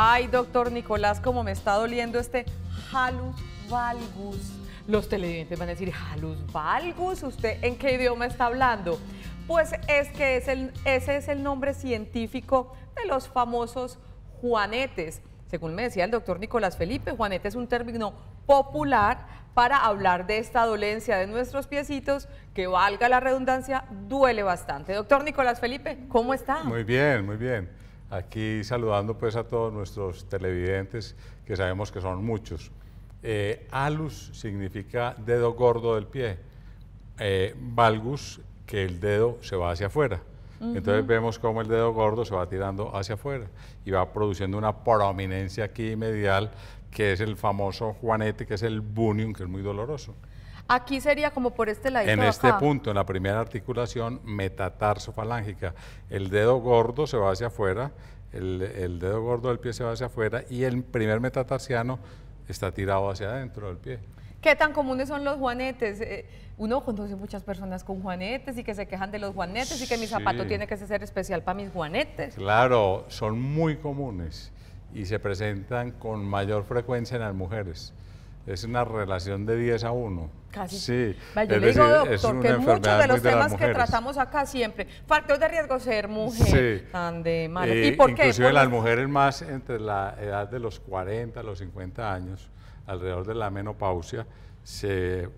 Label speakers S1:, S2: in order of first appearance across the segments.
S1: Ay, doctor Nicolás, como me está doliendo este halus valgus. Los televidentes van a decir, halus valgus, ¿usted en qué idioma está hablando? Pues es que ese es el nombre científico de los famosos juanetes. Según me decía el doctor Nicolás Felipe, juanete es un término popular para hablar de esta dolencia de nuestros piecitos, que valga la redundancia, duele bastante. Doctor Nicolás Felipe, ¿cómo está? Muy
S2: bien, muy bien aquí saludando pues a todos nuestros televidentes, que sabemos que son muchos. Eh, alus significa dedo gordo del pie. Eh, valgus, que el dedo se va hacia afuera. Entonces vemos cómo el dedo gordo se va tirando hacia afuera y va produciendo una prominencia aquí medial, que es el famoso juanete, que es el bunion que es muy doloroso.
S1: Aquí sería como por este lado. En este punto,
S2: en la primera articulación metatarsofalángica, el dedo gordo se va hacia afuera, el, dedo gordo del pie se va hacia afuera y el primer metatarsiano está tirado hacia adentro del pie.
S1: ¿Qué tan comunes son los juanetes? Eh, uno conoce muchas personas con juanetes y que se quejan de los juanetes y que mi zapato tiene que ser especial para mis juanetes.
S2: Claro, son muy comunes y se presentan con mayor frecuencia en las mujeres es una relación de 10 a 1. Casi. Sí. le digo, doctor, que muchos de los temas que
S1: tratamos acá siempre, factores de riesgo ser mujer, sí. tan de malo. ¿Y, por qué? Inclusive las
S2: mujeres más entre la edad de los 40 a los 50 años, alrededor de la menopausia, se eh,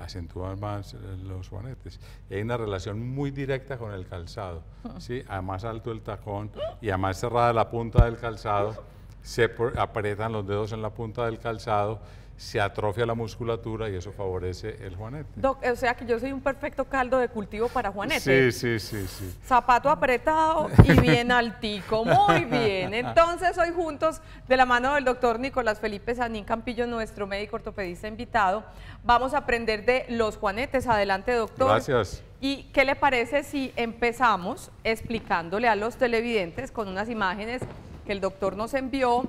S2: acentúan más eh, los juanetes. hay una relación muy directa con el calzado. ¿sí? A más alto el tacón y a más cerrada la punta del calzado, se aprietan los dedos en la punta del calzado se atrofia la musculatura y eso favorece el juanete.
S1: o sea que yo soy un perfecto caldo de cultivo para juanete. Sí, sí, sí, sí. Zapato apretado y bien altico, muy bien. Entonces hoy juntos, de la mano del doctor Nicolás Felipe Sanín Campillo, nuestro médico ortopedista invitado, vamos a aprender de los juanetes. Adelante, doctor. Gracias. ¿Y qué le parece si empezamos explicándole a los televidentes con unas imágenes que el doctor nos envió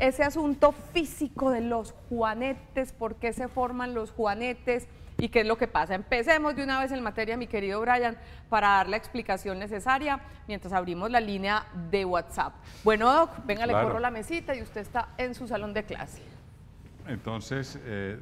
S1: ese asunto físico de los juanetes, por qué se forman los juanetes y qué es lo que pasa. Empecemos de una vez en materia, mi querido Brian, para dar la explicación necesaria mientras abrimos la línea de WhatsApp. Bueno, Doc, venga, le corro la mesita y usted está en su salón de clase.
S2: Entonces, eh,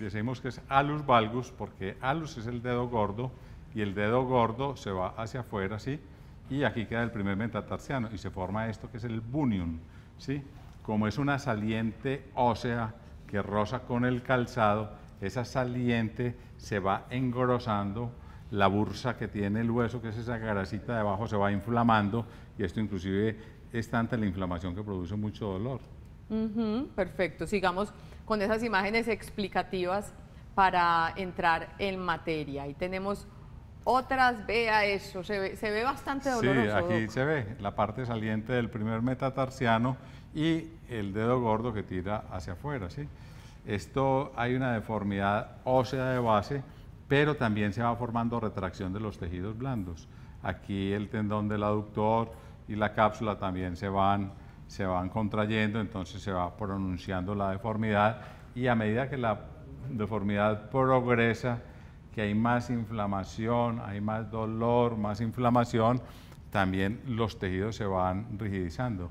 S2: decimos que es alus valgus porque alus es el dedo gordo y el dedo gordo se va hacia afuera, ¿sí? y aquí queda el primer metatarsiano y se forma esto que es el bunion, ¿sí? Como es una saliente ósea que roza con el calzado, esa saliente se va engrosando, la bursa que tiene el hueso, que es esa grasita de abajo, se va inflamando y esto inclusive es tanta la inflamación que produce mucho dolor.
S1: perfecto, sigamos con esas imágenes explicativas para entrar en materia. Ahí tenemos otras vea eso. Se ve, bastante doloroso. Sí, aquí
S2: se ve la parte saliente del primer metatarsiano y el dedo gordo que tira hacia afuera, ¿sí? Esto hay una deformidad ósea de base, pero también se va formando retracción de los tejidos blandos. Aquí el tendón del aductor y la cápsula también se van, se van contrayendo, entonces se va pronunciando la deformidad y a medida que la deformidad progresa, que hay más inflamación, hay más dolor, más inflamación, también los tejidos se van rigidizando.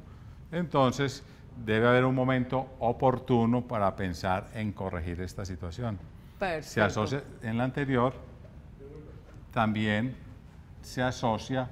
S2: Entonces, debe haber un momento oportuno para pensar en corregir esta situación. Se asocia en la anterior también se asocia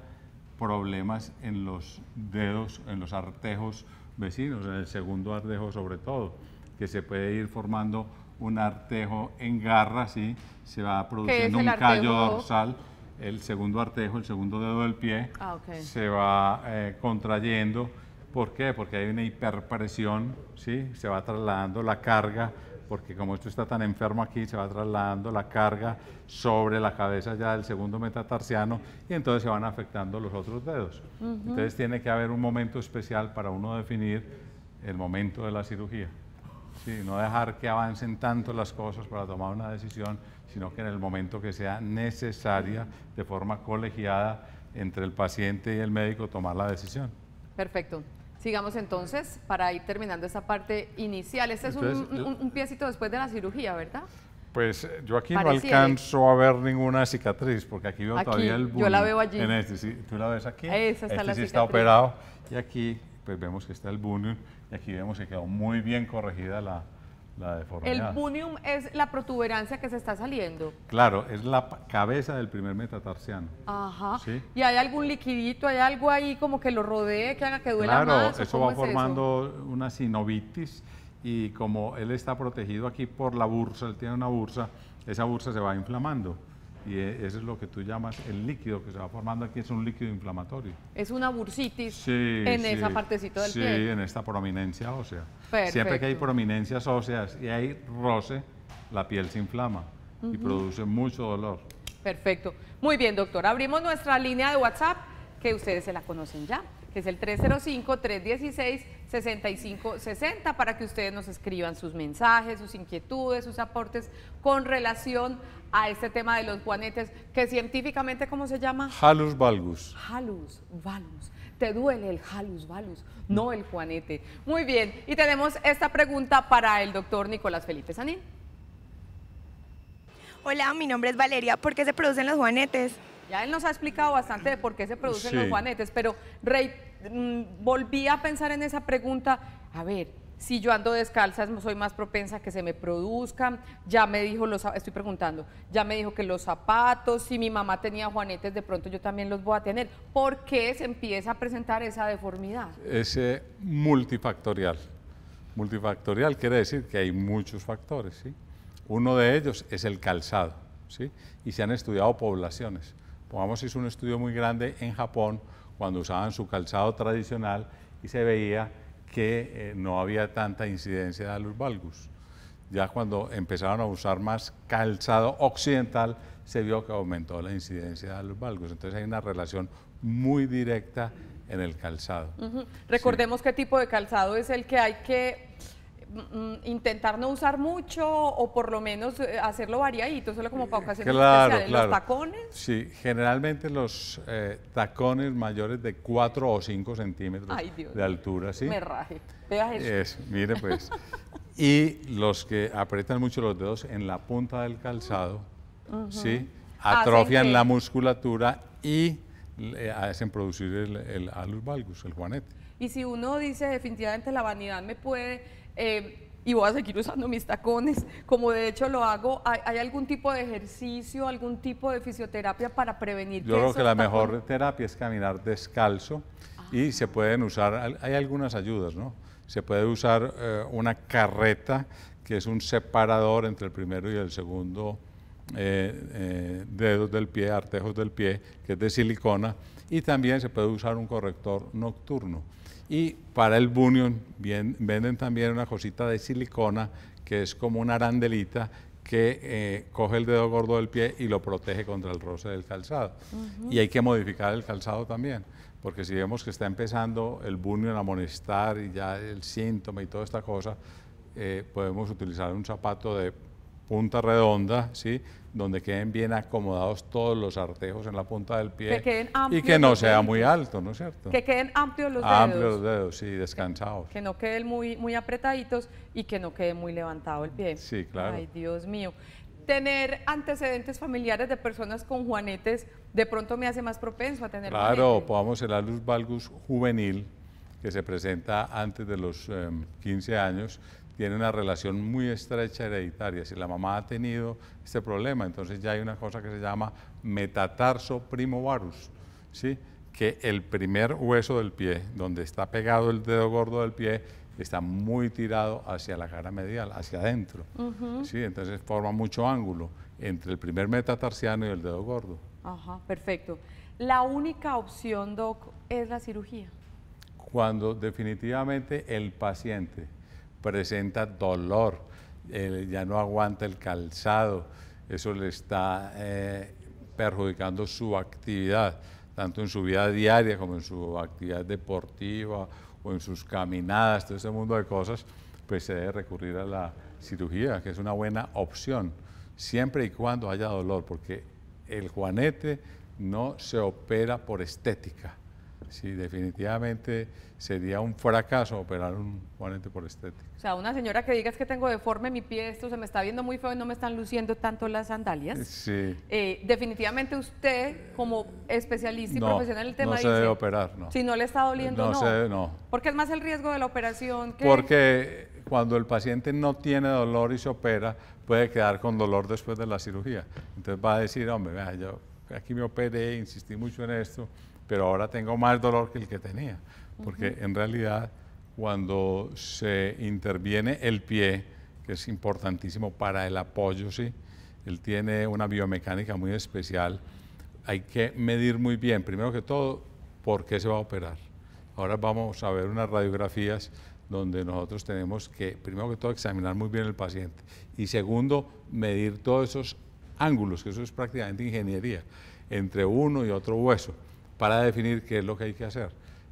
S2: problemas en los dedos, en los artejos vecinos, en el segundo artejo sobre todo, que se puede ir formando un artejo en garra, ¿sí? se va produciendo un callo dorsal, el segundo artejo, el segundo dedo del pie, ah, se va eh, contrayendo. ¿Por qué? Porque hay una hiperpresión, ¿sí? se va trasladando la carga, porque como esto está tan enfermo aquí, se va trasladando la carga sobre la cabeza ya del segundo metatarsiano y entonces se van afectando los otros dedos. Entonces tiene que haber un momento especial para uno definir el momento de la cirugía. ¿sí? no dejar que avancen tanto las cosas para tomar una decisión, sino que en el momento que sea necesaria, de forma colegiada entre el paciente y el médico, tomar la decisión.
S1: Perfecto. Sigamos entonces para ir terminando esa parte inicial. Este es un, un, piecito después de la cirugía, ¿verdad?
S2: Pues yo aquí no alcanzo a ver ninguna cicatriz, porque aquí veo todavía el Aquí. Yo la veo allí. Este, sí, tú la ves aquí. Esa está este la sí cicatriz. está operado. Y aquí, pues vemos que está el bulbo aquí vemos que quedó muy bien corregida la, deformidad. El punium
S1: es la protuberancia que se está saliendo.
S2: Claro, es la cabeza del primer metatarsiano.
S1: Ajá. ¿Y hay algún liquidito, hay algo ahí como que lo rodee, que haga que duela más? Claro, eso va formando
S2: una sinovitis y como él está protegido aquí por la bursa, él tiene una bursa, esa bursa se va inflamando y e, eso es lo que tú llamas el líquido que se va formando aquí, es un líquido inflamatorio.
S1: Es una bursitis en esa partecito del pie. Sí,
S2: en esta prominencia ósea. Siempre que hay prominencias óseas y hay roce, la piel se inflama y produce mucho dolor.
S1: Perfecto. Muy bien, doctor. Abrimos nuestra línea de WhatsApp, que ustedes se la conocen ya, que es el 305 316 6560 para que ustedes nos escriban sus mensajes, sus inquietudes, sus aportes con relación a este tema de los guanetes, que científicamente, ¿cómo se llama?
S2: Halus valgus.
S1: Halus valgus. Te duele el halus valgus, no el juanete. Muy bien, y tenemos esta pregunta para el doctor Nicolás Felipe Sanín. Hola, mi nombre es Valeria. ¿Por qué se producen los juanetes? Ya él nos ha explicado bastante de por qué se producen los juanetes, pero Rey Mm, volví a pensar en esa pregunta, a ver, si yo ando descalza soy más propensa a que se me produzcan, ya me dijo, los, estoy preguntando, ya me dijo que los zapatos, si mi mamá tenía juanetes, de pronto yo también los voy a tener. ¿Por qué se empieza a presentar esa deformidad?
S2: Es multifactorial. Multifactorial quiere decir que hay muchos factores, Uno de ellos es el calzado, ¿sí? Y se han estudiado poblaciones. Pongamos, es un estudio muy grande en Japón cuando usaban su calzado tradicional y se veía que eh, no había tanta incidencia de los valgus. Ya cuando empezaron a usar más calzado occidental, se vio que aumentó la incidencia de los valgus. Entonces hay una relación muy directa en el calzado.
S1: Recordemos qué tipo de calzado es el que hay que Mm, intentar no usar mucho o por lo menos eh, hacerlo variadito, solo como para ocasiones especiales. ¿Los tacones?
S2: Sí, generalmente los eh, tacones mayores de 4 o 5 centímetros de altura, ¿sí? Me raje. Es, mire pues. y los que aprietan mucho los dedos en la punta del calzado, ¿sí? Atrofian la musculatura y hacen producir el, el alus valgus, el juanete.
S1: Y si uno dice definitivamente la vanidad me puede eh, y voy a seguir usando mis tacones, como de hecho lo hago. ¿Hay, algún tipo de ejercicio, algún tipo de fisioterapia para prevenir? Yo creo que la mejor
S2: terapia es caminar descalzo y ah. se pueden usar, hay algunas ayudas, ¿no? Se puede usar eh, una carreta que es un separador entre el primero y el segundo eh, eh, dedos del pie, artejos del pie, que es de silicona, y también se puede usar un corrector nocturno. Y para el bunion venden también una cosita de silicona que es como una arandelita que eh, coge el dedo gordo del pie y lo protege contra el roce del calzado. Y hay que modificar el calzado también, porque si vemos que está empezando el bunion a molestar y ya el síntoma y toda esta cosa, eh, podemos utilizar un zapato de punta redonda, ¿sí? donde queden bien acomodados todos los artejos en la punta del pie y que no sea muy alto, ¿no es cierto? Que
S1: queden amplios los dedos. Amplios los
S2: dedos, sí, descansados.
S1: Que, no queden muy, muy apretaditos y que no quede muy levantado el pie. Sí, claro. Ay, Dios mío. Tener antecedentes familiares de personas con juanetes de pronto me hace más propenso a tener Claro,
S2: juanetes. podamos el alus valgus juvenil que se presenta antes de los 15 em, años, tiene una relación muy estrecha hereditaria. Si la mamá ha tenido este problema, entonces ya hay una cosa que se llama metatarso primovarus, ¿sí? que el primer hueso del pie, donde está pegado el dedo gordo del pie, está muy tirado hacia la cara medial, hacia adentro. ¿sí? Entonces forma mucho ángulo entre el primer metatarsiano y el dedo gordo.
S1: Ajá, perfecto. La única opción, Doc, es la cirugía.
S2: Cuando definitivamente el paciente presenta dolor, ya no aguanta el calzado, eso le está eh, perjudicando su actividad, tanto en su vida diaria como en su actividad deportiva o en sus caminadas, todo ese mundo de cosas, pues se debe recurrir a la cirugía, que es una buena opción, siempre y cuando haya dolor, porque el juanete no se opera por estética Sí, definitivamente sería un fracaso operar un ponente por estética.
S1: O sea, una señora que diga es que tengo deforme mi pie, esto se me está viendo muy feo y no me están luciendo tanto las sandalias. Eh, sí. Eh, definitivamente usted, como especialista y profesional en el tema, no se debe operar, no. Si no le está doliendo, no. No se debe, no. Porque es más el riesgo de la operación que... Porque
S2: cuando el paciente no tiene dolor y se opera, puede quedar con dolor después de la cirugía. Entonces va a decir, hombre, vea, yo aquí me operé, insistí mucho en esto, pero ahora tengo más dolor que el que tenía, porque en realidad cuando se interviene el pie, que es importantísimo para el apoyo, ¿sí? él tiene una biomecánica muy especial, hay que medir muy bien, primero que todo, por qué se va a operar. Ahora vamos a ver unas radiografías donde nosotros tenemos que, primero que todo, examinar muy bien el paciente y segundo, medir todos esos ángulos, que eso es prácticamente ingeniería, entre uno y otro hueso para definir qué es lo que hay que hacer.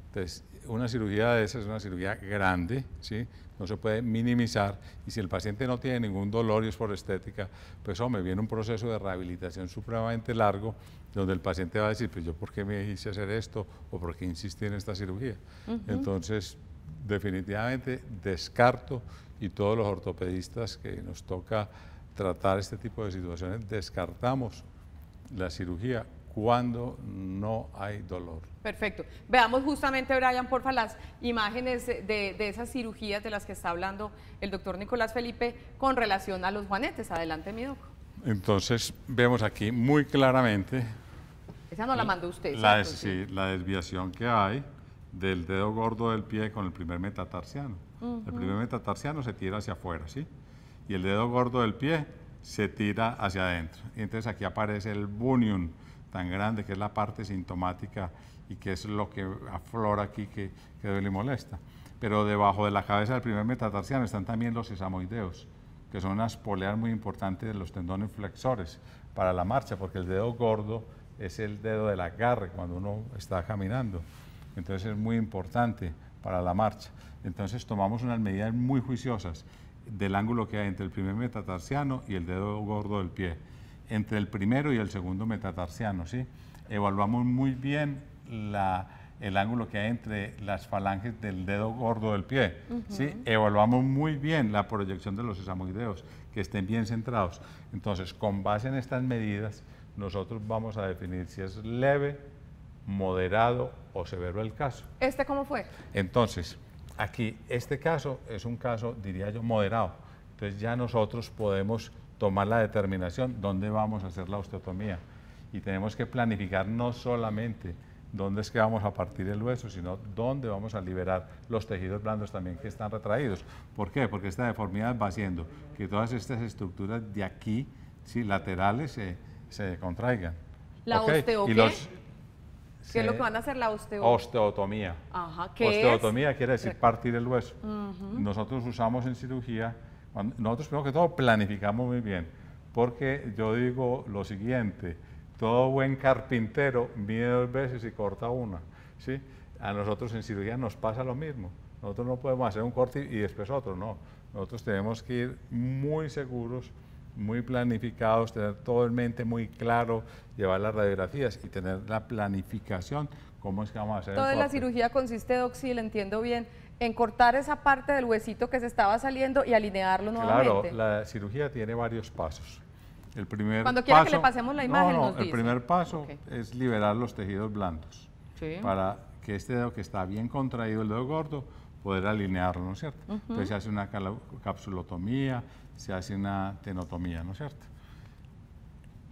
S2: Entonces, una cirugía de esa es una cirugía grande, ¿sí? no se puede minimizar y si el paciente no tiene ningún dolor y es por estética, pues hombre, viene un proceso de rehabilitación supremamente largo donde el paciente va a decir, pues yo por qué me hice hacer esto o por qué insistí en esta cirugía. Entonces, definitivamente descarto y todos los ortopedistas que nos toca tratar este tipo de situaciones, descartamos la cirugía cuando no hay dolor.
S1: Perfecto. Veamos justamente, Brian, porfa, las imágenes de, esas cirugías de las que está hablando el doctor Nicolás Felipe con relación a los juanetes. Adelante, mi doctor.
S2: Entonces, vemos aquí muy claramente...
S1: Esa no la mandó usted. La, sí,
S2: la desviación que hay del dedo gordo del pie con el primer metatarsiano. El primer metatarsiano se tira hacia afuera, ¿sí? Y el dedo gordo del pie se tira hacia adentro. Y entonces aquí aparece el bunion, tan grande, que es la parte sintomática y que es lo que aflora aquí que, que duele y molesta. Pero debajo de la cabeza del primer metatarsiano están también los sesamoideos, que son unas poleas muy importantes de los tendones flexores para la marcha, porque el dedo gordo es el dedo de la agarre cuando uno está caminando. Entonces es muy importante para la marcha. Entonces tomamos unas medidas muy juiciosas del ángulo que hay entre el primer metatarsiano y el dedo gordo del pie entre el primero y el segundo metatarsiano. ¿sí? Evaluamos muy bien el ángulo que hay entre las falanges del dedo gordo del pie. ¿sí? Evaluamos muy bien la proyección de los sesamoideos, que estén bien centrados. Entonces, con base en estas medidas, nosotros vamos a definir si es leve, moderado o severo el caso.
S1: ¿Este cómo fue?
S2: Entonces, aquí, este caso es un caso, diría yo, moderado. Entonces ya nosotros podemos tomar la determinación dónde vamos a hacer la osteotomía. Y tenemos que planificar no solamente dónde es que vamos a partir el hueso, sino dónde vamos a liberar los tejidos blandos también que están retraídos. ¿Por qué? Porque esta deformidad va haciendo que todas estas estructuras de aquí, sí, laterales, se, se contraigan. ¿La osteo
S1: ¿Qué es lo que van a hacer la osteo
S2: osteotomía? Ajá, ¿qué osteotomía quiere decir partir el hueso. Nosotros usamos en cirugía nosotros primero que todo planificamos muy bien, porque yo digo lo siguiente, todo buen carpintero mide dos veces y corta una. ¿sí? A nosotros en cirugía nos pasa lo mismo. Nosotros no podemos hacer un corte y después otro, no. Nosotros tenemos que ir muy seguros, muy planificados, tener todo el mente muy claro, llevar las radiografías y tener la planificación, cómo es que vamos a hacer. Toda la
S1: cirugía consiste, entiendo bien, en cortar esa parte del huesito que se estaba saliendo y alinearlo nuevamente.
S2: Claro, la cirugía tiene varios pasos. El primer Cuando quiera que le pasemos la imagen, no, El primer paso es liberar los tejidos blandos para que este dedo que está bien contraído, el dedo gordo, poder alinearlo, ¿no es cierto? Entonces se hace una capsulotomía, se hace una tenotomía, ¿no es cierto?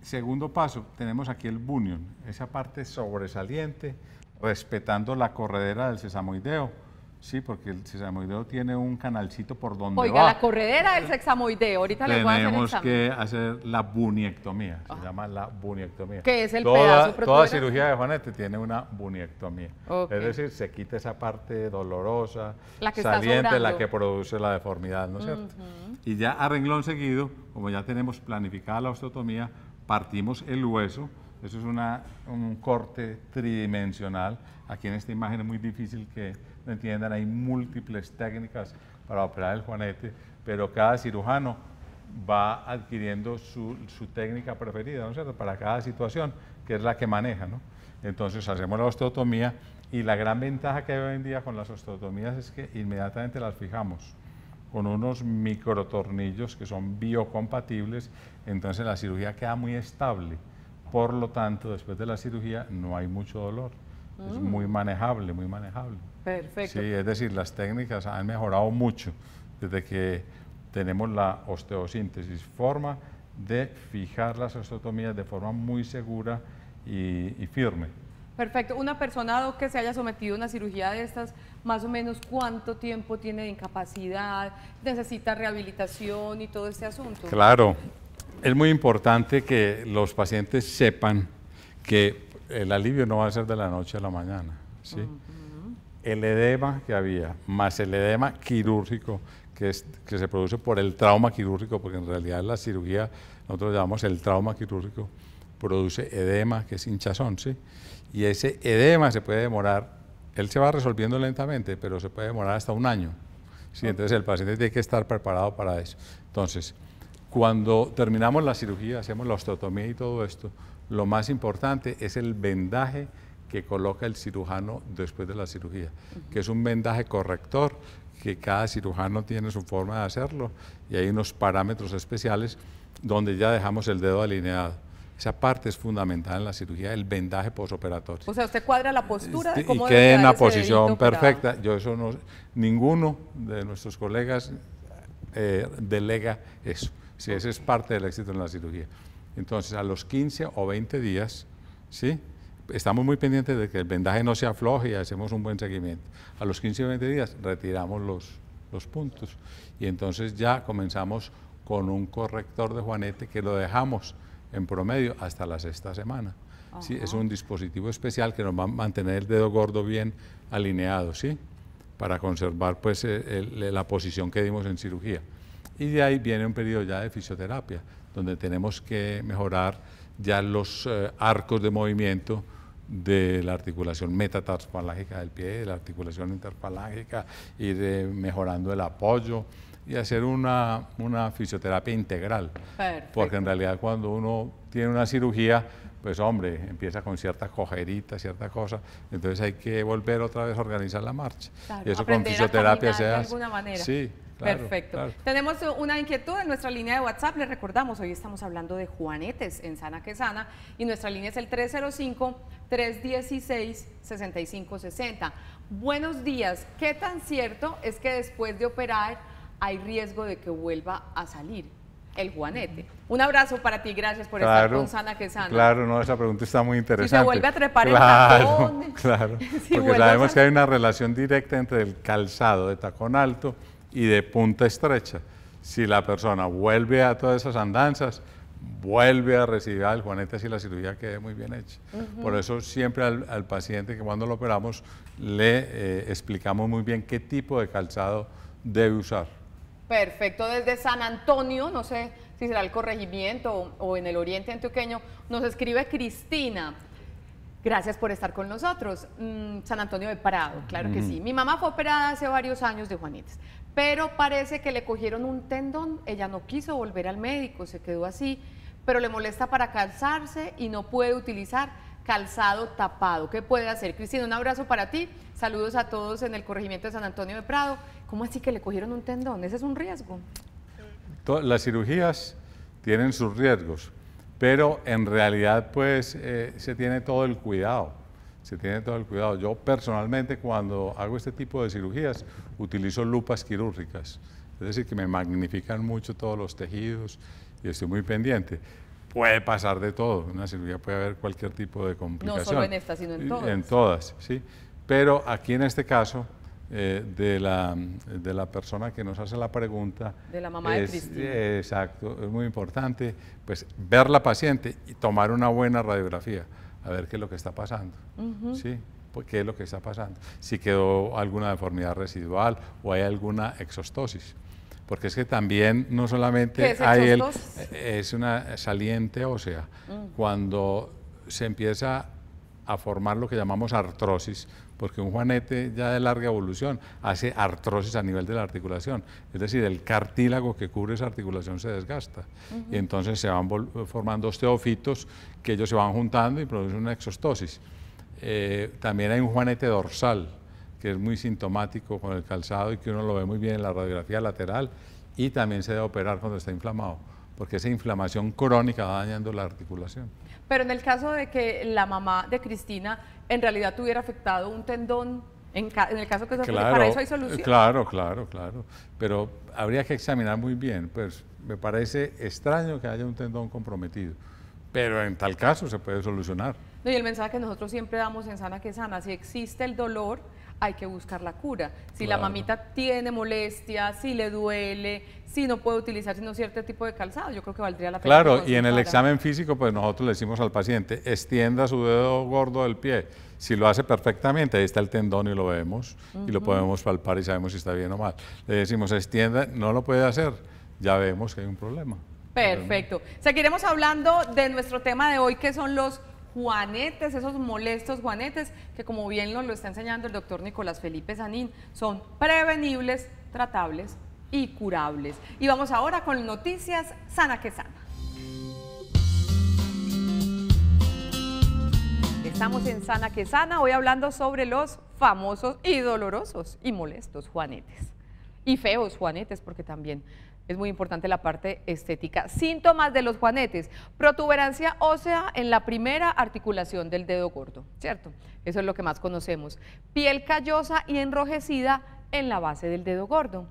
S2: Segundo paso, tenemos aquí el bunion, esa parte sobresaliente, respetando la corredera del sesamoideo Sí, porque el sexamoideo tiene un canalcito por donde Oiga, la
S1: corredera del sexamoideo, ahorita le voy a hacer Tenemos que
S2: hacer la buniectomía, se ah. llama la buniectomía. Que es el toda, pedazo Toda cirugía de Juanete tiene una buniectomía. Es decir, se quita esa parte dolorosa,
S1: la saliente, la que
S2: produce la deformidad, ¿no es cierto? Y ya a renglón seguido, como ya tenemos planificada la osteotomía, partimos el hueso, eso es una, un corte tridimensional. Aquí en esta imagen es muy difícil que entiendan, hay múltiples técnicas para operar el juanete, pero cada cirujano va adquiriendo su, técnica preferida, ¿no es cierto?, para cada situación, que es la que maneja, ¿no? Entonces hacemos la osteotomía y la gran ventaja que hay hoy en día con las osteotomías es que inmediatamente las fijamos con unos microtornillos que son biocompatibles, entonces la cirugía queda muy estable. Por lo tanto, después de la cirugía no hay mucho dolor. Es mm. muy manejable, muy manejable. Perfecto. Sí, es decir, las técnicas han mejorado mucho desde que tenemos la osteosíntesis, forma de fijar las osteotomías de forma muy segura y, firme.
S1: Perfecto. Una persona que se haya sometido a una cirugía de estas, más o menos cuánto tiempo tiene de incapacidad, necesita rehabilitación y todo este asunto. Claro,
S2: es muy importante que los pacientes sepan que el alivio no va a ser de la noche a la mañana. ¿sí? el edema que había, más el edema quirúrgico que, que se produce por el trauma quirúrgico, porque en realidad la cirugía, nosotros llamamos el trauma quirúrgico, produce edema, que es hinchazón, ¿sí? Y ese edema se puede demorar, él se va resolviendo lentamente, pero se puede demorar hasta un año. ¿sí? Entonces el paciente tiene que estar preparado para eso. Entonces, cuando terminamos la cirugía, hacemos la osteotomía y todo esto, lo más importante es el vendaje que coloca el cirujano después de la cirugía, que es un vendaje corrector, que cada cirujano tiene su forma de hacerlo y hay unos parámetros especiales donde ya dejamos el dedo alineado. Esa parte es fundamental en la cirugía, el vendaje posoperatorio. O
S1: sea, usted cuadra la postura. Este, y queda en la posición perfecta.
S2: Yo eso no, ninguno de nuestros colegas eh, delega eso. Si ese es parte del éxito en la cirugía. Entonces, a los 15 o 20 días, ¿sí? estamos muy pendientes de que el vendaje no se afloje y hacemos un buen seguimiento. A los 15 o 20 días retiramos los, los puntos y entonces ya comenzamos con un corrector de Juanete que lo dejamos en promedio hasta la sexta semana. ¿sí? Es un dispositivo especial que nos va a mantener el dedo gordo bien alineado, ¿sí? para conservar pues, eh, eh, la posición que dimos en cirugía. Y de ahí viene un periodo ya de fisioterapia, donde tenemos que mejorar ya los eh, arcos de movimiento de la articulación metatarspalágica del pie, de la articulación interpalágica, ir mejorando el apoyo y hacer una, fisioterapia integral. Porque en realidad cuando uno tiene una cirugía, pues hombre, empieza con cierta cojerita, cierta cosa, entonces hay que volver otra vez a organizar la marcha. y eso con fisioterapia se hace. De alguna manera. Sí, Perfecto.
S1: Tenemos una inquietud en nuestra línea de WhatsApp, les recordamos, hoy estamos hablando de Juanetes en Sana que Sana y nuestra línea es el 305-316-6560. Buenos días, ¿qué tan cierto es que después de operar hay riesgo de que vuelva a salir? el Juanete. Un abrazo para ti, gracias por claro, estar con Sana Claro,
S2: no, esa pregunta está muy interesante. Si se vuelve a trepar el tacón. Claro, porque sabemos que hay una relación directa entre el calzado de tacón alto y de punta estrecha. Si la persona vuelve a todas esas andanzas, vuelve a recibir al Juanete si la cirugía quede muy bien hecha. Por eso siempre al, paciente que cuando lo operamos le eh, explicamos muy bien qué tipo de calzado debe usar.
S1: Perfecto, desde San Antonio, no sé si será el corregimiento o, en el oriente antioqueño, nos escribe Cristina. Gracias por estar con nosotros. Mm, San Antonio de Parado, claro que sí. Mi mamá fue operada hace varios años de Juanitas, pero parece que le cogieron un tendón. Ella no quiso volver al médico, se quedó así, pero le molesta para calzarse y no puede utilizar calzado tapado. ¿Qué puede hacer? Cristina, un abrazo para ti. Saludos a todos en el corregimiento de San Antonio de Prado. ¿Cómo así que le cogieron un tendón? Ese es un riesgo.
S2: Las cirugías tienen sus riesgos, pero en realidad pues eh, se tiene todo el cuidado. Se tiene todo el cuidado. Yo personalmente cuando hago este tipo de cirugías utilizo lupas quirúrgicas. Es decir, que me magnifican mucho todos los tejidos y estoy muy pendiente puede pasar de todo. En una cirugía puede haber cualquier tipo de complicación. No solo en esta,
S1: sino en todas. En
S2: todas, sí. Pero aquí en este caso, eh, de, la, de, la, persona que nos hace la pregunta. De la mamá de Cristina. exacto, es muy importante pues, ver la paciente y tomar una buena radiografía, a ver qué es lo que está pasando. ¿sí? Pues, ¿Qué es lo que está pasando? Si quedó alguna deformidad residual o hay alguna exostosis porque es que también no solamente hay el, es una saliente ósea. Mm. Cuando se empieza a formar lo que llamamos artrosis, porque un juanete ya de larga evolución hace artrosis a nivel de la articulación, es decir, el cartílago que cubre esa articulación se desgasta y entonces se van formando osteofitos que ellos se van juntando y producen una exostosis. Eh, también hay un juanete dorsal, que es muy sintomático con el calzado y que uno lo ve muy bien en la radiografía lateral y también se debe operar cuando está inflamado, porque esa inflamación crónica va dañando la articulación.
S1: Pero en el caso de que la mamá de Cristina en realidad tuviera afectado un tendón, en, el caso que eso claro, para eso hay solución.
S2: Claro, claro, claro. Pero habría que examinar muy bien, pues me parece extraño que haya un tendón comprometido, pero en tal caso se puede solucionar.
S1: No, y el mensaje que nosotros siempre damos en Sana que Sana, si existe el dolor, hay que buscar la cura. Si la mamita tiene molestia, si le duele, si no puede utilizar sino cierto tipo de calzado, yo creo que valdría la pena. Claro, y en el examen
S2: físico, pues nosotros le decimos al paciente, extienda su dedo gordo del pie. Si lo hace perfectamente, ahí está el tendón y lo vemos, y lo podemos palpar y sabemos si está bien o mal. Le decimos, extienda, no lo puede hacer, ya vemos que hay un problema.
S1: Perfecto. Seguiremos hablando de nuestro tema de hoy, que son los juanetes, esos molestos juanetes, que como bien nos lo está enseñando el doctor Nicolás Felipe Sanín, son prevenibles, tratables y curables. Y vamos ahora con noticias sana que sana. Estamos en Sana que Sana, hoy hablando sobre los famosos y dolorosos y molestos juanetes. Y feos juanetes, porque también es muy importante la parte estética. Síntomas de los juanetes. Protuberancia ósea en la primera articulación del dedo gordo, ¿cierto? Eso es lo que más conocemos. Piel callosa y enrojecida en la base del dedo gordo.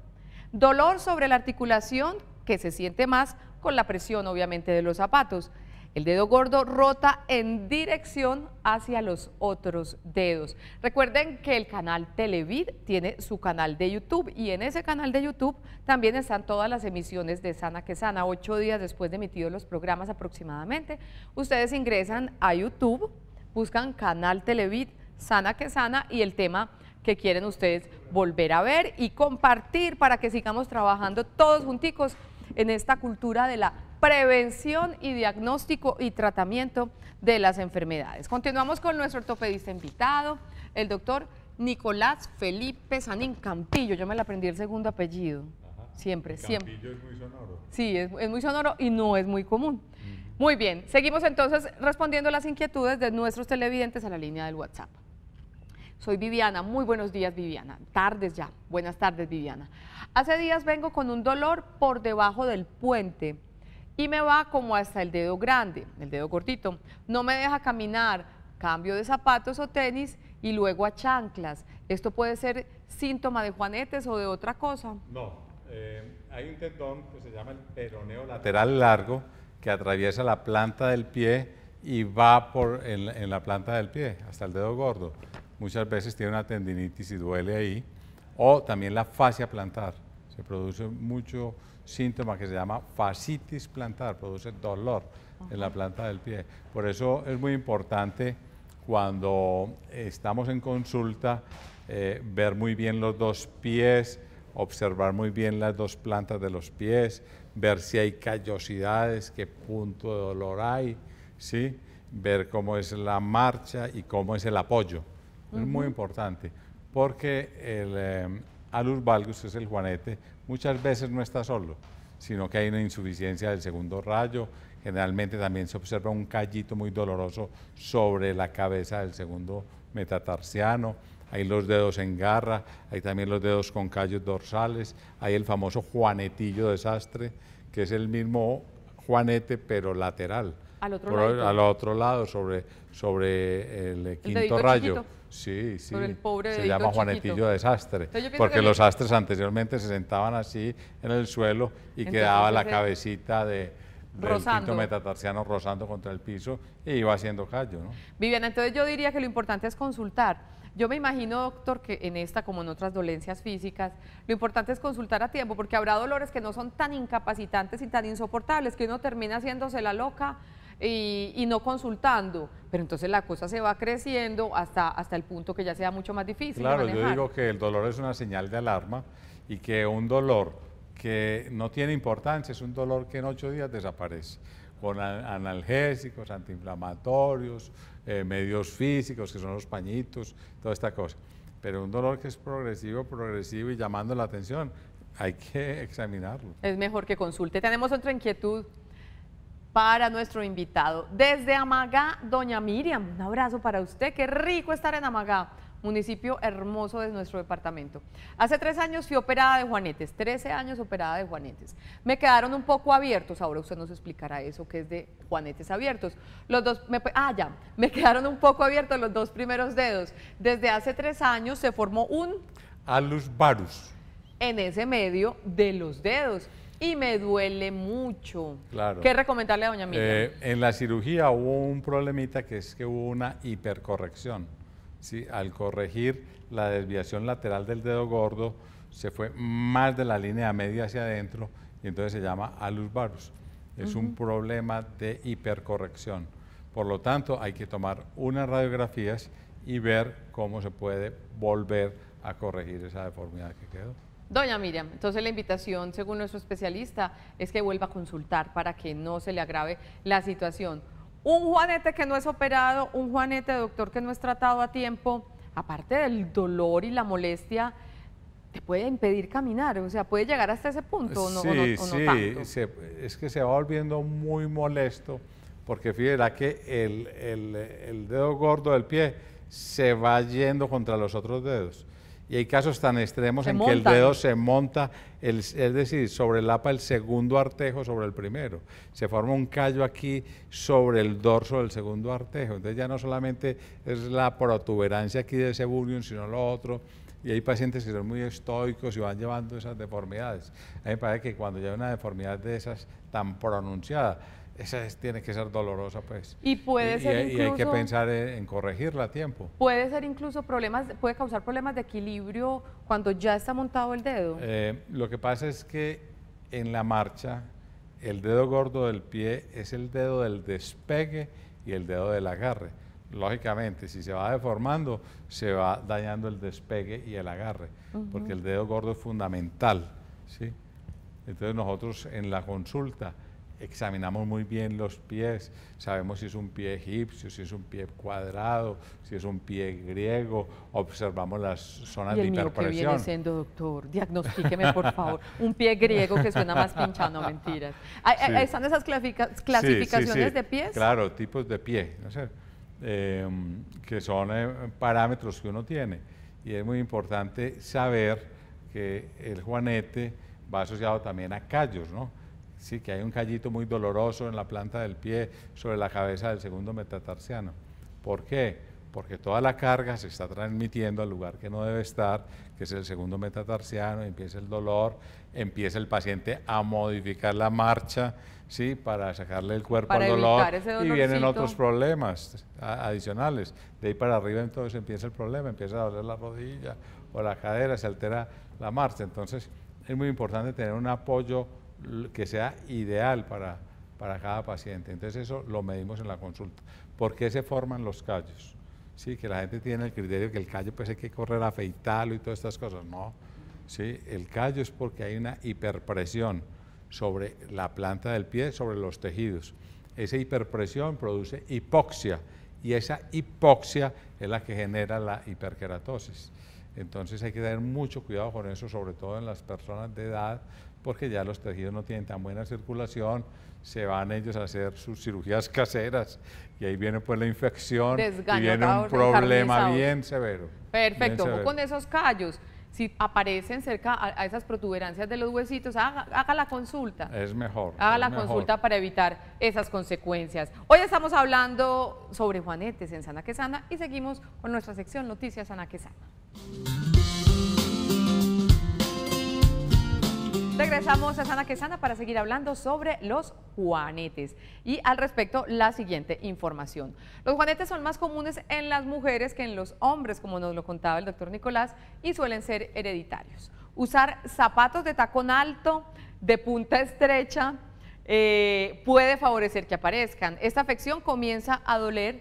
S1: Dolor sobre la articulación que se siente más con la presión obviamente de los zapatos el dedo gordo rota en dirección hacia los otros dedos. Recuerden que el canal Televid tiene su canal de YouTube y en ese canal de YouTube también están todas las emisiones de Sana que Sana, ocho días después de emitidos los programas aproximadamente. Ustedes ingresan a YouTube, buscan canal Televid, Sana que Sana y el tema que quieren ustedes volver a ver y compartir para que sigamos trabajando todos junticos en esta cultura de la prevención y diagnóstico y tratamiento de las enfermedades. Continuamos con nuestro ortopedista invitado, el doctor Nicolás Felipe Sanín Campillo. Yo me la aprendí el segundo apellido. Siempre, siempre.
S2: Campillo es muy sonoro.
S1: Sí, es, muy sonoro y no es muy común. Muy bien, seguimos entonces respondiendo las inquietudes de nuestros televidentes a la línea del WhatsApp. Soy Viviana, muy buenos días Viviana, tardes ya, buenas tardes Viviana. Hace días vengo con un dolor por debajo del puente y me va como hasta el dedo grande, el dedo cortito. No me deja caminar, cambio de zapatos o tenis y luego a chanclas. ¿Esto puede ser síntoma de juanetes o de otra
S2: cosa? No, eh, hay un tendón que se llama el peroneo lateral largo que atraviesa la planta del pie y va por en, en, la planta del pie, hasta el dedo gordo. Muchas veces tiene una tendinitis y duele ahí. O también la fascia plantar produce mucho síntoma que se llama fascitis plantar, produce dolor en la planta del pie. Por eso es muy importante cuando estamos en consulta eh, ver muy bien los dos pies, observar muy bien las dos plantas de los pies, ver si hay callosidades, qué punto de dolor hay, ¿sí? ver cómo es la marcha y cómo es el apoyo. Es muy importante porque el, eh, Alus valgus, que es el Juanete, muchas veces no está solo, sino que hay una insuficiencia del segundo rayo. Generalmente también se observa un callito muy doloroso sobre la cabeza del segundo metatarsiano. Hay los dedos en garra, hay también los dedos con callos dorsales, hay el famoso Juanetillo desastre, que es el mismo Juanete, pero lateral. Al otro, lado. sobre, sobre el quinto rayo. Sí, sí. se llama Juanetillo Desastre. Porque los astres anteriormente se sentaban así en el suelo y quedaba la cabecita de, del metatarsiano rozando contra el piso e iba haciendo callo. ¿no?
S1: Viviana, entonces yo diría que lo importante es consultar. Yo me imagino, doctor, que en esta como en otras dolencias físicas, lo importante es consultar a tiempo, porque habrá dolores que no son tan incapacitantes y tan insoportables, que uno termina haciéndose la loca y, no consultando. Pero entonces la cosa se va creciendo hasta, hasta el punto que ya sea mucho más difícil. Claro, yo digo
S2: que el dolor es una señal de alarma y que un dolor que no tiene importancia es un dolor que en ocho días desaparece con analgésicos, antiinflamatorios, eh, medios físicos, que son los pañitos, toda esta cosa. Pero un dolor que es progresivo, progresivo y llamando la atención, hay que examinarlo.
S1: Es mejor que consulte. Tenemos otra inquietud para nuestro invitado. Desde Amagá, doña Miriam, un abrazo para usted, qué rico estar en Amagá, municipio hermoso de nuestro departamento. Hace tres años fui operada de Juanetes, 13 años operada de Juanetes. Me quedaron un poco abiertos, ahora usted nos explicará eso que es de Juanetes abiertos. Los dos, ah ya, me quedaron un poco abiertos los dos primeros dedos. Desde hace tres años se formó un...
S2: Alus varus.
S1: En ese medio de los dedos y me duele mucho. ¿Qué recomendarle a doña Miriam? Eh,
S2: en la cirugía hubo un problemita que es que hubo una hipercorrección. Al corregir la desviación lateral del dedo gordo, se fue más de la línea media hacia adentro y entonces se llama alus varus. Es un problema de hipercorrección. Por lo tanto, hay que tomar unas radiografías y ver cómo se puede volver a corregir esa deformidad que quedó.
S1: Doña Miriam, entonces la invitación, según nuestro especialista, es que vuelva a consultar para que no se le agrave la situación. Un juanete que no es operado, un juanete, doctor, que no es tratado a tiempo, aparte del dolor y la molestia, te puede impedir caminar, o sea, puede llegar hasta ese punto o no, sí,
S2: sí, es que se va volviendo muy molesto, porque fíjate que el dedo gordo del pie se va yendo contra los otros dedos y hay casos tan extremos en que el dedo se monta, es decir, sobrelapa el segundo artejo sobre el primero. Se forma un callo aquí sobre el dorso del segundo artejo. Entonces ya no solamente es la protuberancia aquí de ese bullion, sino lo otro. Y hay pacientes que son muy estoicos y van llevando esas deformidades. A mí me parece que cuando hay una deformidad de esas tan pronunciada, esa tiene que ser dolorosa, pues. Y puede ser incluso, y hay que pensar en, corregirla a tiempo.
S1: Puede ser incluso problemas, puede causar problemas de equilibrio cuando ya está montado el dedo.
S2: Eh, lo que pasa es que en la marcha el dedo gordo del pie es el dedo del despegue y el dedo del agarre. Lógicamente, si se va deformando, se va dañando el despegue y el agarre, porque el dedo gordo es fundamental, ¿sí? Entonces nosotros en la consulta examinamos muy bien los pies, sabemos si es un pie egipcio, si es un pie cuadrado, si es un pie griego, observamos las zonas de de hiperpresión. Mío que viene
S1: siendo, doctor, diagnostíqueme por favor, un pie griego que suena más pinchado, mentiras. Eh, eh, ¿Están esas clasificaciones de pies? Claro,
S2: tipos de pie, em, que son eh, parámetros que uno tiene. Y es muy importante saber que el juanete va asociado también a callos, ¿no? Sí, que hay un callito muy doloroso en la planta del pie sobre la cabeza del segundo metatarsiano. ¿Por qué? Porque toda la carga se está transmitiendo al lugar que no debe estar, que es el segundo metatarsiano, empieza el dolor, empieza el paciente a modificar la marcha, ¿sí? Para sacarle el cuerpo al dolor y vienen otros problemas adicionales. De ahí para arriba entonces empieza el problema, empieza a doler la rodilla o la cadera, se altera la marcha. Entonces es muy importante tener un apoyo que sea ideal para, para cada paciente. Entonces eso lo medimos en la consulta. ¿Por qué se forman los callos? Sí, que la gente tiene el criterio que el callo pues hay que correr a afeitarlo y todas estas cosas. No, sí, el callo es porque hay una hiperpresión sobre la planta del pie, sobre los tejidos. Esa hiperpresión produce hipoxia y esa hipoxia es la que genera la hiperqueratosis Entonces hay que tener mucho cuidado con eso, sobre todo en las personas de edad, porque ya los tejidos no tienen tan buena circulación, se van ellos a hacer sus cirugías caseras y ahí viene pues la infección y viene un problema bien severo. Perfecto, con esos
S1: callos. Si aparecen cerca a, esas protuberancias de los huesitos, haga, la consulta.
S2: Es mejor. Haga la consulta
S1: para evitar esas consecuencias. Hoy estamos hablando sobre Juanetes en Sana Quesana y seguimos con nuestra sección Noticias Sana Quesana. Regresamos a Sana Quesana para seguir hablando sobre los juanetes. Y al respecto, la siguiente información. Los juanetes son más comunes en las mujeres que en los hombres, como nos lo contaba el doctor Nicolás, y suelen ser hereditarios. Usar zapatos de tacón alto, de punta estrecha, eh, puede favorecer que aparezcan. Esta afección comienza a doler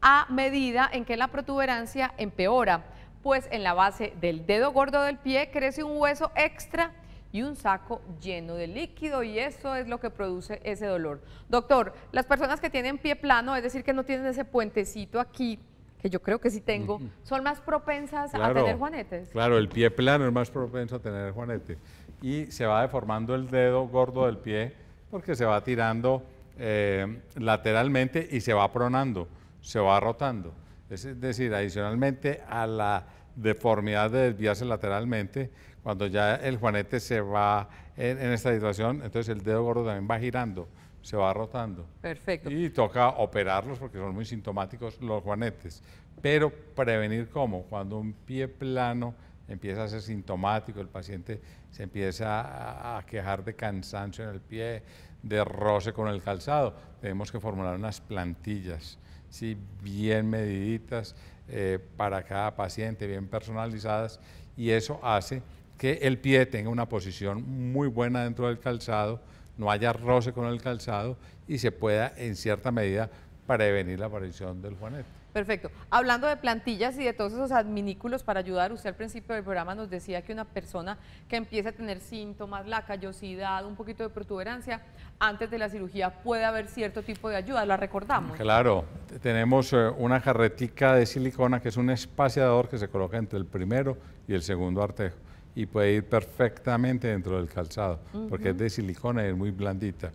S1: a medida en que la protuberancia empeora, pues en la base del dedo gordo del pie crece un hueso extra y un saco lleno de líquido y eso es lo que produce ese dolor. Doctor, las personas que tienen pie plano, es decir, que no tienen ese puentecito aquí, que yo creo que sí tengo, son más propensas a tener juanetes.
S2: Claro, el pie plano es más propenso a tener juanete y se va deformando el dedo gordo del pie porque se va tirando eh, lateralmente y se va pronando, se va rotando. Es decir, adicionalmente a la deformidad de desviarse lateralmente, cuando ya el juanete se va en, esta situación, entonces el dedo gordo también va girando, se va rotando. Perfecto. Y toca operarlos porque son muy sintomáticos los juanetes. Pero prevenir cómo, cuando un pie plano empieza a ser sintomático, el paciente se empieza a, quejar de cansancio en el pie, de roce con el calzado, tenemos que formular unas plantillas, ¿sí? bien mediditas eh, para cada paciente, bien personalizadas, y eso hace que el pie tenga una posición muy buena dentro del calzado, no haya roce con el calzado y se pueda en cierta medida prevenir la aparición del juanete.
S1: Perfecto. Hablando de plantillas y de todos esos adminículos para ayudar, usted al principio del programa nos decía que una persona que empieza a tener síntomas, la callosidad, un poquito de protuberancia, antes de la cirugía puede haber cierto tipo de ayuda, la recordamos.
S2: Claro, tenemos eh, una jarretica de silicona que es un espaciador que se coloca entre el primero y el segundo artejo y puede ir perfectamente dentro del calzado, porque es de silicona y es muy blandita.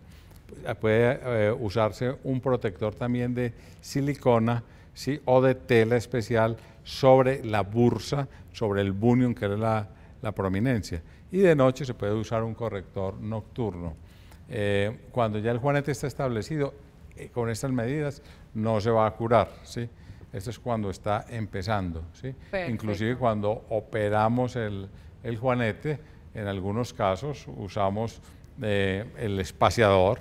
S2: Puede eh, usarse un protector también de silicona ¿sí? o de tela especial sobre la bursa, sobre el bunion, que es la, la prominencia. Y de noche se puede usar un corrector nocturno. Eh, cuando ya el juanete está establecido, eh, con estas medidas no se va a curar, ¿sí? Esto es cuando está empezando, ¿sí? Inclusive cuando operamos el, el juanete, en algunos casos usamos eh, el espaciador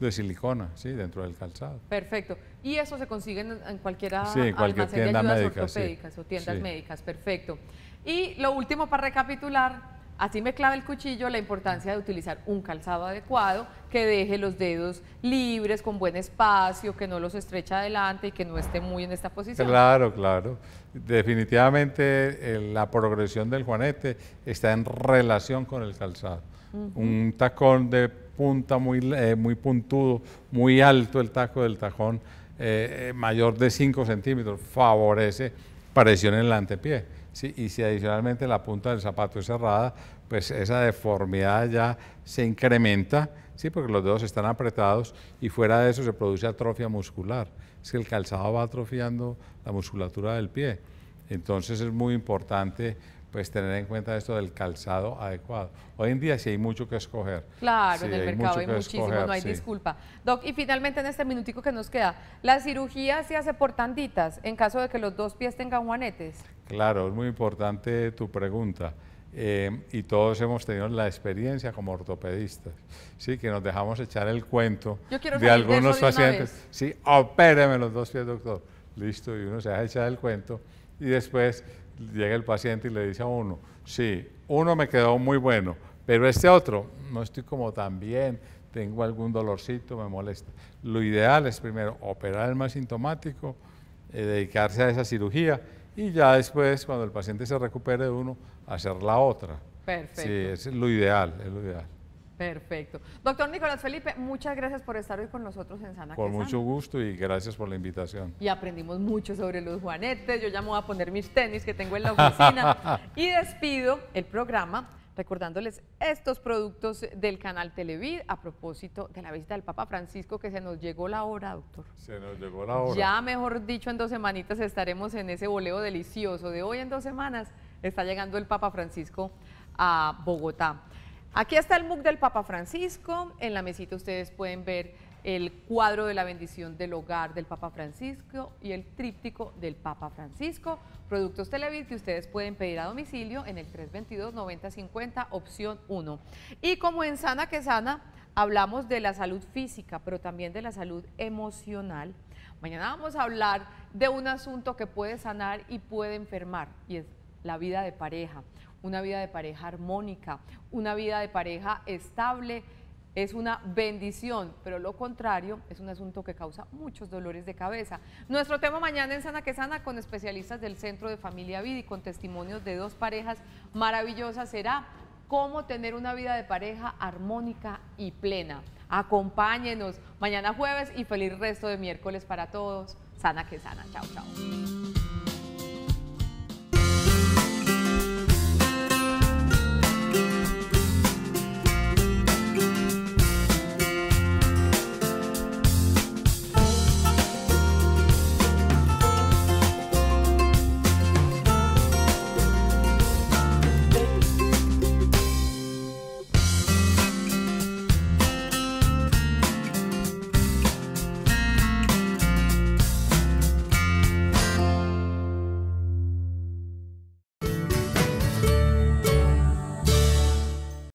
S2: de silicona, sí, dentro del calzado.
S1: Perfecto. Y eso se consigue en, cualquiera sí, en cualquier de ayudas médica, ortopédicas o tiendas médicas, perfecto. Y lo último para recapitular, Así me clava el cuchillo la importancia de utilizar un calzado adecuado que deje los dedos libres, con buen espacio, que no los estrecha adelante y que no esté muy en esta posición. Claro,
S2: claro. Definitivamente eh, la progresión del juanete está en relación con el calzado. Un tacón de punta muy, eh, muy puntudo, muy alto el taco del tajón, eh, mayor de 5 centímetros, favorece presión en el antepié y si adicionalmente la punta del zapato es cerrada, pues esa deformidad ya se incrementa, ¿sí? porque los dedos están apretados y fuera de eso se produce atrofia muscular. Es que el calzado va atrofiando la musculatura del pie. Entonces es muy importante pues tener en cuenta esto del calzado adecuado. Hoy en día sí hay mucho que escoger. Claro, en el mercado hay muchísimo, no hay disculpa.
S1: Doc, y finalmente en este minutico que nos queda, ¿la cirugía se hace por tanditas en caso de que los dos pies tengan juanetes?
S2: Claro, es muy importante tu pregunta. Eh, y todos hemos tenido la experiencia como ortopedistas, ¿sí? que nos dejamos echar el cuento de algunos pacientes. sí, opéreme oh, los dos pies, doctor. Listo, y uno se deja echar el cuento. Y después llega el paciente y le dice a uno, sí, uno me quedó muy bueno, pero este otro no estoy como tan bien, tengo algún dolorcito, me molesta. Lo ideal es primero operar el más sintomático, eh, dedicarse a esa cirugía y ya después, cuando el paciente se recupere de uno, hacer la otra. Perfecto. Sí, es lo ideal, es lo ideal.
S1: Perfecto. Doctor Nicolás Felipe, muchas gracias por estar hoy con nosotros en Sana. Con mucho
S2: gusto y gracias por la invitación.
S1: Y aprendimos mucho sobre los juanetes, yo llamo a poner mis tenis que tengo en la oficina y despido el programa recordándoles estos productos del canal Televid a propósito de la visita del Papa Francisco que se nos llegó la hora, doctor.
S2: Se nos llegó la hora. Ya,
S1: mejor dicho, en dos semanitas estaremos en ese boleo delicioso de hoy en dos semanas está llegando el Papa Francisco a Bogotá. Aquí está el MOOC del Papa Francisco, en la mesita ustedes pueden ver el cuadro de la bendición del hogar del Papa Francisco y el tríptico del Papa Francisco. Productos Televid que ustedes pueden pedir a domicilio en el 322-9050, opción 1. Y como en Sana que Sana, hablamos de la salud física, pero también de la salud emocional. Mañana vamos a hablar de un asunto que puede sanar y puede enfermar, y es la vida de pareja, una vida de pareja armónica, una vida de pareja estable, es una bendición, pero lo contrario es un asunto que causa muchos dolores de cabeza. Nuestro tema mañana en Sana que Sana con especialistas del Centro de Familia Vida y con testimonios de dos parejas maravillosas será cómo tener una vida de pareja armónica y plena. Acompáñenos mañana jueves y feliz resto de miércoles para todos. Sana que sana. Chao, chao.